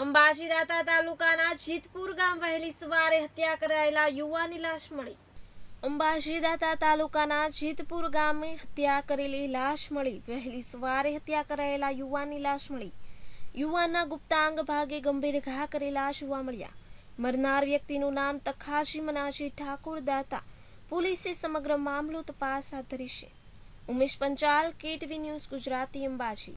અંબાજી તાલુકાના જીતપુર ગામ વહેલી સવારે હત્યા કરાયેલા યુવાની લાશ મળી અંબાજી તાલુકાના જીતપુર ગામે હત્યા કરેલી લાશ મળી વહેલી સવારે હત્યા કરાયેલા યુવાની લાશ મળી યુવાનના ગુપ્તાંગ ભાગે ગંભીર ઘા કરેલા જોવા મળ્યા મરનાર વ્યક્તિનું નામ તખાશી મનાશી ઠાકોર દાતા પોલીસે સમગ્ર મામલો તપાસ હાથ ધરી છે ઉમેશ પંચાલ કેટવી ન્યૂઝ ગુજરાતી અંબાજી